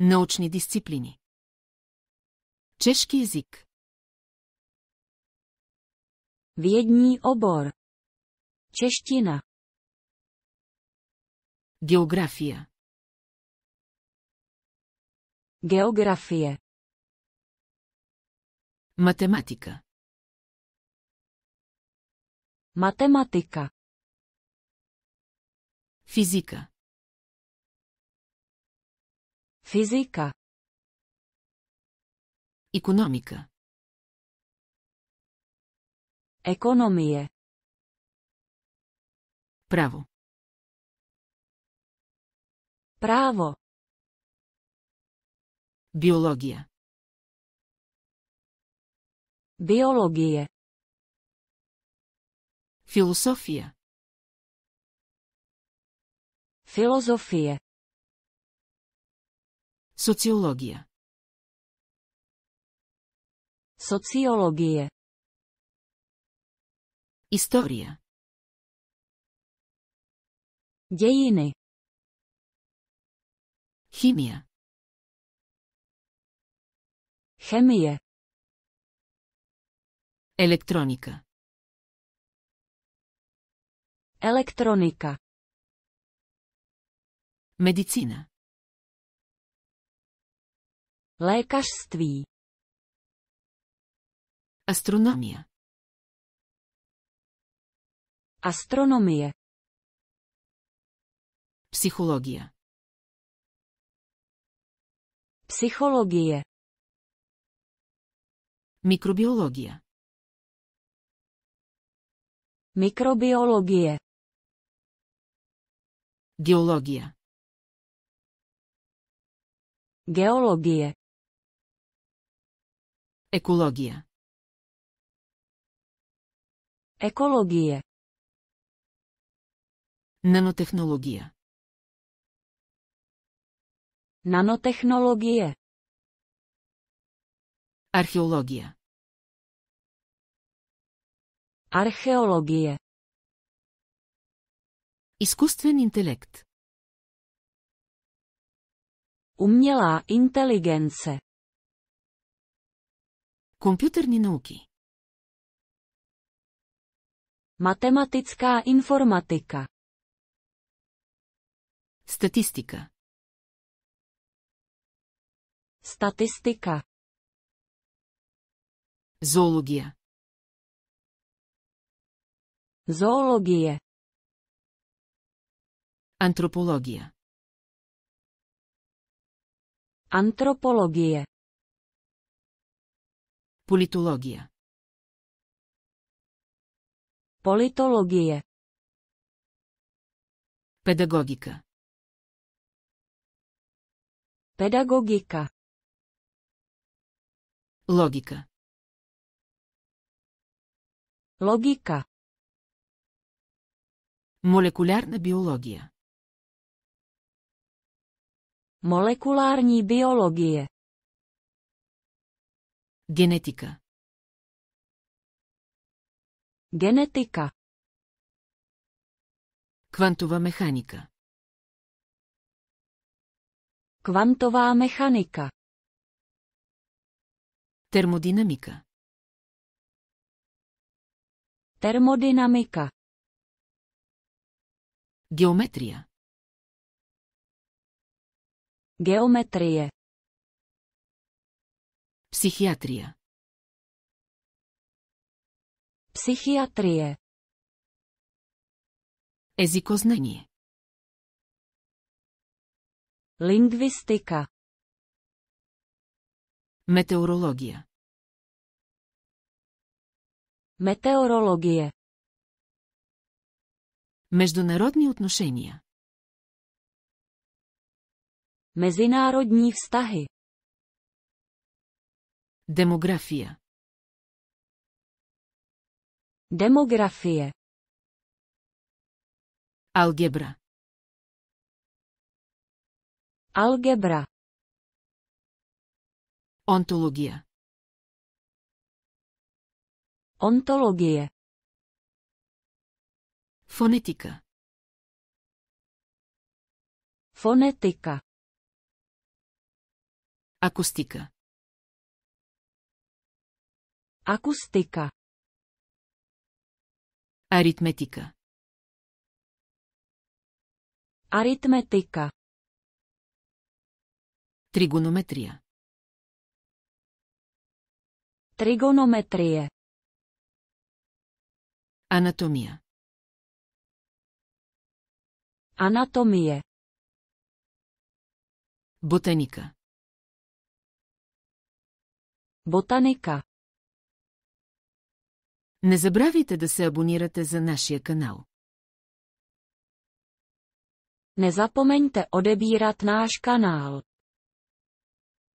Научни дисциплини. Чешки език. Vědní obor. Čeština. География. География. Математика. Математика. Физика. Física. Econômica. Economia. Pravo. Pravo. Biologia. Biologia. Filosofia. Filosofia. Социология. Социология. История. Dějiny. Chimie. Chemie. Elektronika. Elektronika. Medicina. Lékařství. Astronomie. Astronomie. Psychologie. Psychologie. Mikrobiologie. Mikrobiologie. Geologie. Geologie. Екология. Екология. Нанотехнология. Nanotechnologie. Archeologie. Archeologie. Изкуствен интелект. Umělá inteligence. Компютърни науки. Математицká информатика. Статистика. Статистика. Зоология. Зоология. Антропология. Антропология. Политология. Политология. Педагогика. Педагогика. Логика. Логика. Молекулярна биология. Молекулярни биология. Генетика. Генетика. Квантова механика. Квантовá mechanika. Термодинамика. Термодинамика. Геометрия. Геометрие. Psychiatrie. Psychiatrie. Jazykoznanie. Lingvistika. Meteorologie. Метеорология. Международни отношения. Mezinárodní vztahy. Demografia. Demografie. Algebra. Algebra. Ontologija. Ontologije. Fonetika. Fonetika. Akustika. Акустика. Аритметика. Аритметика. Тригонометрия. Тригонометрия. Анатомия. Анатомия. Ботаника. Ботаника. Не забравяйте да се абонирате за нашия канал. Nezapomeňte odebírat náš kanál.